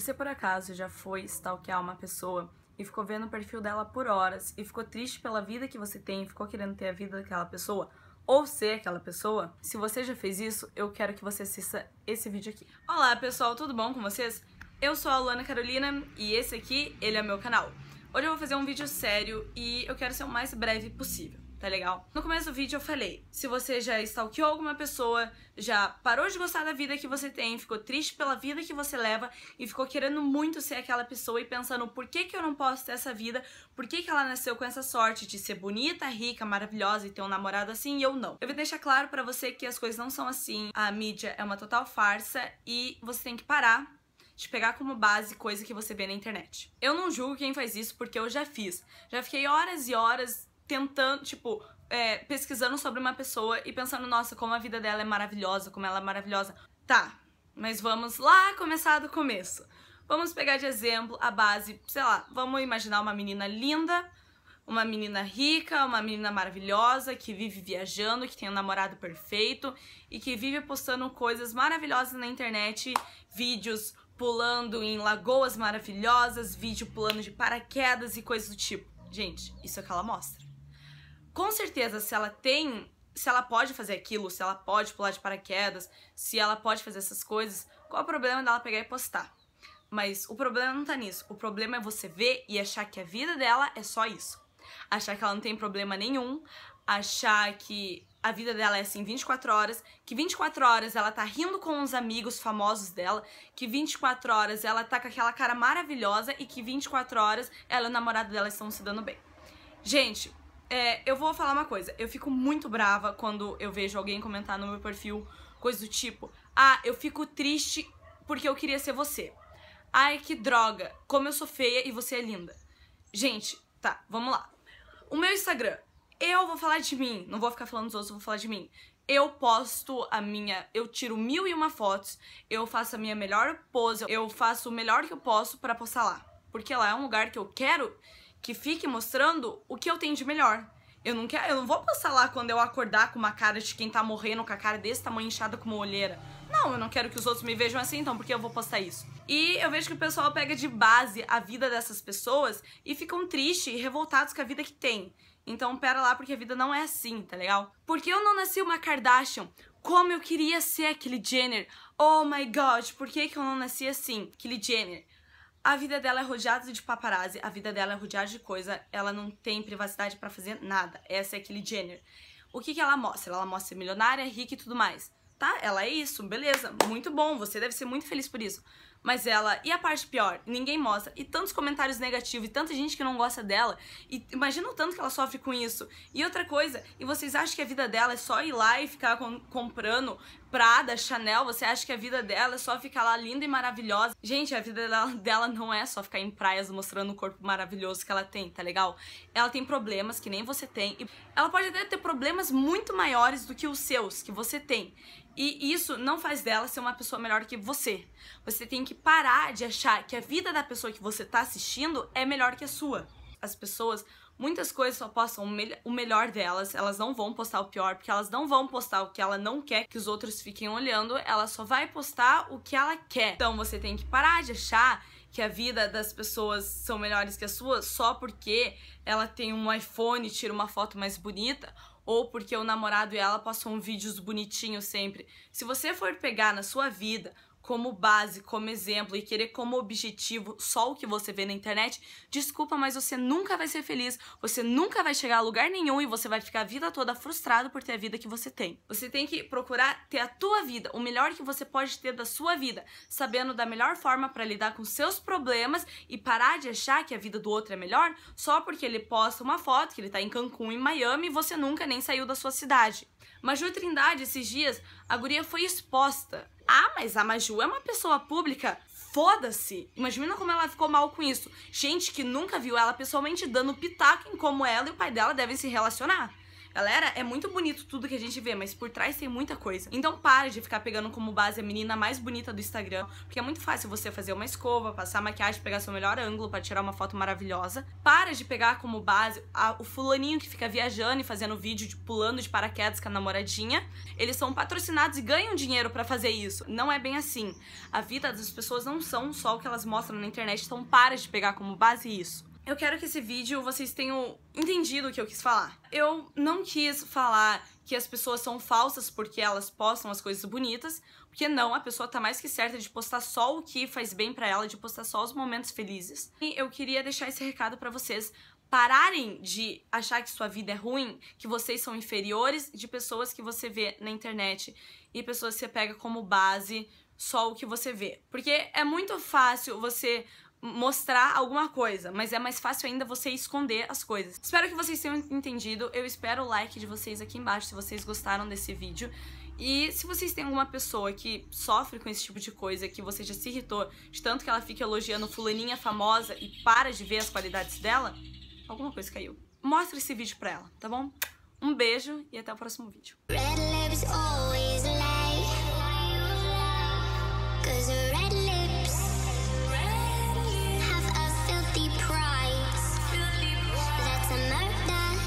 Você por acaso já foi stalkear uma pessoa e ficou vendo o perfil dela por horas e ficou triste pela vida que você tem ficou querendo ter a vida daquela pessoa? ou ser aquela pessoa? Se você já fez isso, eu quero que você assista esse vídeo aqui. Olá pessoal, tudo bom com vocês? Eu sou a Luana Carolina e esse aqui, ele é meu canal. Hoje eu vou fazer um vídeo sério e eu quero ser o mais breve possível tá legal? No começo do vídeo eu falei, se você já stalkeou alguma pessoa, já parou de gostar da vida que você tem, ficou triste pela vida que você leva e ficou querendo muito ser aquela pessoa e pensando por que que eu não posso ter essa vida, por que que ela nasceu com essa sorte de ser bonita, rica, maravilhosa e ter um namorado assim e eu não. Eu vou deixar claro para você que as coisas não são assim, a mídia é uma total farsa e você tem que parar de pegar como base coisa que você vê na internet. Eu não julgo quem faz isso porque eu já fiz. Já fiquei horas e horas tentando, tipo, é, pesquisando sobre uma pessoa e pensando, nossa, como a vida dela é maravilhosa, como ela é maravilhosa. Tá, mas vamos lá começar do começo. Vamos pegar de exemplo a base, sei lá, vamos imaginar uma menina linda, uma menina rica, uma menina maravilhosa que vive viajando, que tem um namorado perfeito e que vive postando coisas maravilhosas na internet, vídeos pulando em lagoas maravilhosas, vídeo pulando de paraquedas e coisas do tipo. Gente, isso é o que ela mostra com certeza, se ela tem, se ela pode fazer aquilo, se ela pode pular de paraquedas, se ela pode fazer essas coisas, qual é o problema dela pegar e postar? Mas o problema não tá nisso. O problema é você ver e achar que a vida dela é só isso. Achar que ela não tem problema nenhum, achar que a vida dela é assim 24 horas, que 24 horas ela tá rindo com os amigos famosos dela, que 24 horas ela tá com aquela cara maravilhosa e que 24 horas ela e o namorado dela estão se dando bem. Gente, é, eu vou falar uma coisa, eu fico muito brava quando eu vejo alguém comentar no meu perfil coisa do tipo: Ah, eu fico triste porque eu queria ser você. Ai, que droga, como eu sou feia e você é linda. Gente, tá, vamos lá. O meu Instagram, eu vou falar de mim, não vou ficar falando dos outros, eu vou falar de mim. Eu posto a minha, eu tiro mil e uma fotos, eu faço a minha melhor pose, eu faço o melhor que eu posso para postar lá. Porque lá é um lugar que eu quero que fique mostrando o que eu tenho de melhor. Eu não quero, eu não vou passar lá quando eu acordar com uma cara de quem tá morrendo, com a cara desse tamanho inchada com uma olheira. Não, eu não quero que os outros me vejam assim, então por que eu vou postar isso? E eu vejo que o pessoal pega de base a vida dessas pessoas e ficam tristes e revoltados com a vida que tem. Então pera lá, porque a vida não é assim, tá legal? Porque eu não nasci uma Kardashian? Como eu queria ser aquele Jenner? Oh my god, por que, que eu não nasci assim? aquele Jenner. A vida dela é rodeada de paparazzi, a vida dela é rodeada de coisa, ela não tem privacidade para fazer nada. Essa é aquele Jenner. O que, que ela mostra? Ela mostra ser milionária, rica e tudo mais. Tá? Ela é isso, beleza, muito bom, você deve ser muito feliz por isso. Mas ela, e a parte pior? Ninguém mostra. E tantos comentários negativos, e tanta gente que não gosta dela. E imagina o tanto que ela sofre com isso. E outra coisa, e vocês acham que a vida dela é só ir lá e ficar com, comprando Prada, Chanel? Você acha que a vida dela é só ficar lá linda e maravilhosa? Gente, a vida dela, dela não é só ficar em praias mostrando o corpo maravilhoso que ela tem, tá legal? Ela tem problemas que nem você tem. E ela pode até ter problemas muito maiores do que os seus, que você tem. E isso não faz dela ser uma pessoa melhor que você. Você tem que que parar de achar que a vida da pessoa que você está assistindo é melhor que a sua. As pessoas, muitas coisas só postam o melhor delas, elas não vão postar o pior, porque elas não vão postar o que ela não quer que os outros fiquem olhando, ela só vai postar o que ela quer. Então você tem que parar de achar que a vida das pessoas são melhores que a sua só porque ela tem um iPhone e tira uma foto mais bonita ou porque o namorado e ela postam vídeos bonitinhos sempre. Se você for pegar na sua vida como base, como exemplo e querer como objetivo só o que você vê na internet, desculpa, mas você nunca vai ser feliz, você nunca vai chegar a lugar nenhum e você vai ficar a vida toda frustrado por ter a vida que você tem. Você tem que procurar ter a tua vida, o melhor que você pode ter da sua vida, sabendo da melhor forma para lidar com seus problemas e parar de achar que a vida do outro é melhor só porque ele posta uma foto que ele tá em Cancún, em Miami e você nunca nem saiu da sua cidade. Maju Trindade, esses dias, a guria foi exposta ah, mas a Maju é uma pessoa pública? Foda-se! Imagina como ela ficou mal com isso. Gente que nunca viu ela pessoalmente dando pitaco em como ela e o pai dela devem se relacionar. Galera, é muito bonito tudo que a gente vê, mas por trás tem muita coisa. Então pare de ficar pegando como base a menina mais bonita do Instagram, porque é muito fácil você fazer uma escova, passar maquiagem, pegar seu melhor ângulo para tirar uma foto maravilhosa. Para de pegar como base a, o fulaninho que fica viajando e fazendo vídeo de, pulando de paraquedas com a namoradinha. Eles são patrocinados e ganham dinheiro para fazer isso. Não é bem assim. A vida das pessoas não são só o que elas mostram na internet, então para de pegar como base isso. Eu quero que esse vídeo vocês tenham entendido o que eu quis falar. Eu não quis falar que as pessoas são falsas porque elas postam as coisas bonitas, porque não, a pessoa tá mais que certa de postar só o que faz bem para ela, de postar só os momentos felizes. E eu queria deixar esse recado para vocês pararem de achar que sua vida é ruim, que vocês são inferiores de pessoas que você vê na internet e pessoas que você pega como base só o que você vê. Porque é muito fácil você mostrar alguma coisa, mas é mais fácil ainda você esconder as coisas. Espero que vocês tenham entendido, eu espero o like de vocês aqui embaixo se vocês gostaram desse vídeo. E se vocês têm alguma pessoa que sofre com esse tipo de coisa, que você já se irritou de tanto que ela fica elogiando fulaninha famosa e para de ver as qualidades dela, alguma coisa caiu. Mostra esse vídeo pra ela, tá bom? Um beijo e até o próximo vídeo.